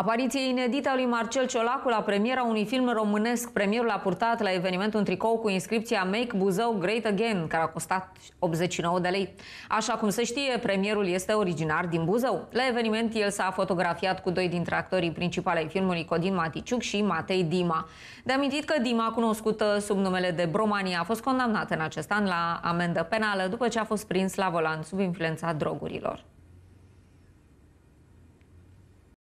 Apariție inedită a lui Marcel Ciolacu la premiera unui film românesc. Premierul a purtat la eveniment un tricou cu inscripția Make Buzău Great Again, care a costat 89 de lei. Așa cum se știe, premierul este originar din Buzău. La eveniment, el s-a fotografiat cu doi dintre actorii principali ai filmului, Codin Maticiuc și Matei Dima. De amintit că Dima, cunoscută sub numele de Bromania, a fost condamnată în acest an la amendă penală după ce a fost prins la volan sub influența drogurilor.